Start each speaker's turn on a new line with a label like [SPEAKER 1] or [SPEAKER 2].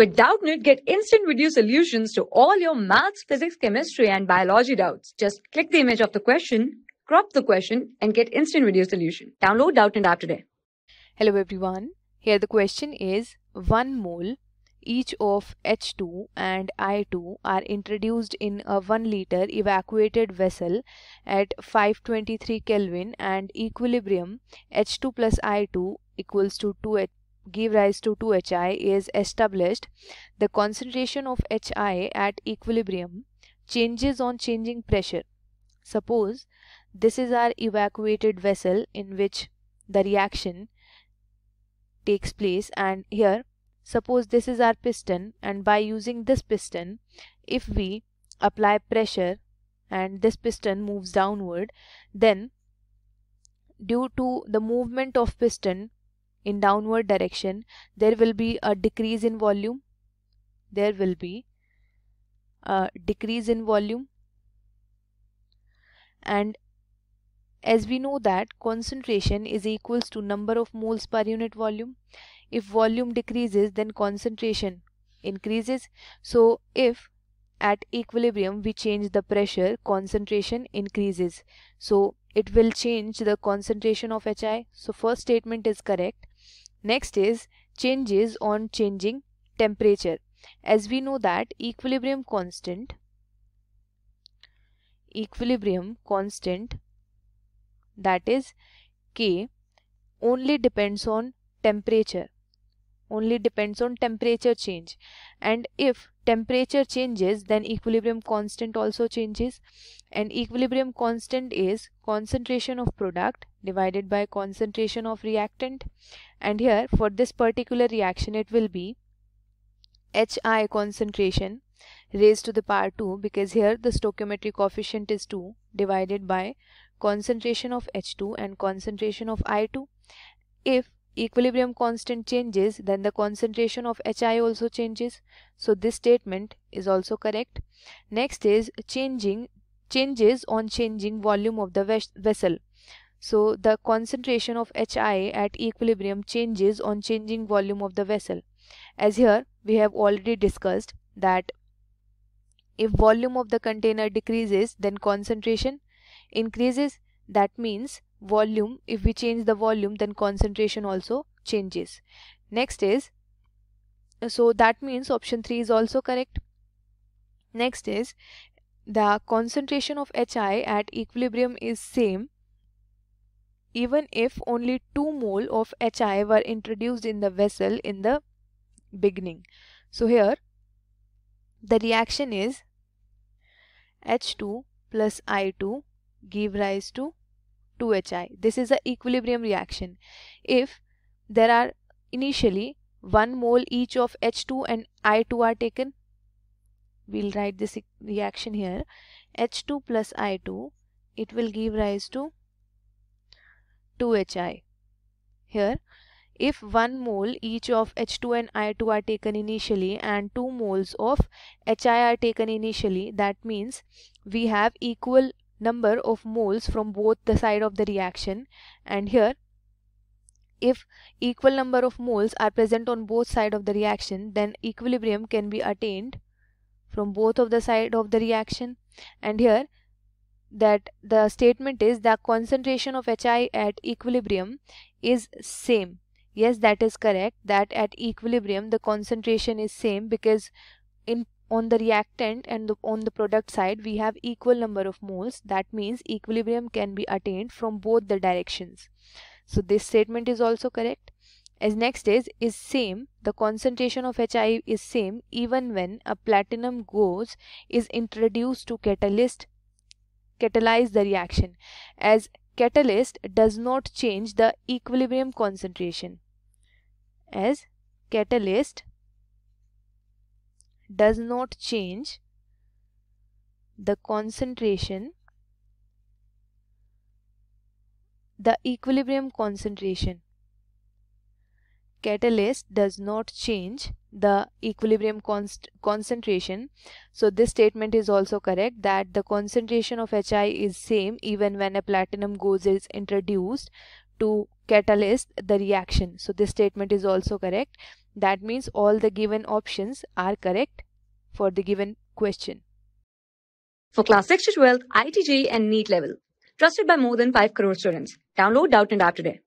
[SPEAKER 1] With Doubtnit, get instant video solutions to all your maths, physics, chemistry, and biology doubts. Just click the image of the question, crop the question, and get instant video solution. Download Doubtnit app today. Hello everyone. Here the question is 1 mole each of H2 and I2 are introduced in a 1 liter evacuated vessel at 523 Kelvin and equilibrium H2 plus I2 equals to 2 give rise to 2HI is established, the concentration of HI at equilibrium changes on changing pressure. Suppose this is our evacuated vessel in which the reaction takes place and here suppose this is our piston and by using this piston if we apply pressure and this piston moves downward then due to the movement of piston in downward direction there will be a decrease in volume there will be a decrease in volume and as we know that concentration is equals to number of moles per unit volume if volume decreases then concentration increases so if at equilibrium we change the pressure concentration increases so it will change the concentration of hi so first statement is correct Next is changes on changing temperature. As we know that equilibrium constant equilibrium constant that is K only depends on temperature only depends on temperature change and if temperature changes then equilibrium constant also changes and equilibrium constant is concentration of product divided by concentration of reactant and here for this particular reaction it will be HI concentration raised to the power 2 because here the stoichiometric coefficient is 2 divided by concentration of H2 and concentration of I2. If equilibrium constant changes then the concentration of HI also changes. So this statement is also correct. Next is changing changes on changing volume of the ves vessel. So the concentration of HI at equilibrium changes on changing volume of the vessel. As here we have already discussed that if volume of the container decreases then concentration increases that means volume if we change the volume then concentration also changes. Next is so that means option 3 is also correct. Next is the concentration of HI at equilibrium is same even if only 2 mole of HI were introduced in the vessel in the beginning. So here the reaction is H2 plus I2 give rise to 2HI. This is an equilibrium reaction. If there are initially 1 mole each of H2 and I2 are taken, we'll write this reaction here. H2 plus I2, it will give rise to 2HI. Here, if 1 mole each of H2 and I2 are taken initially and 2 moles of HI are taken initially, that means we have equal number of moles from both the side of the reaction and here if equal number of moles are present on both side of the reaction then equilibrium can be attained from both of the side of the reaction and here that the statement is the concentration of HI at equilibrium is same. Yes, that is correct that at equilibrium the concentration is same because in on the reactant and the, on the product side we have equal number of moles that means equilibrium can be attained from both the directions. So this statement is also correct. As next is, is same, the concentration of HI is same even when a platinum goes is introduced to catalyst catalyze the reaction as catalyst does not change the equilibrium concentration as catalyst does not change the concentration the equilibrium concentration catalyst does not change the equilibrium const concentration. So this statement is also correct that the concentration of HI is same even when a platinum goes is introduced to catalyze the reaction. So this statement is also correct. That means all the given options are correct for the given question. For class 6 to 12, ITG and NEET level, trusted by more than 5 crore students. Download Doubt and App today.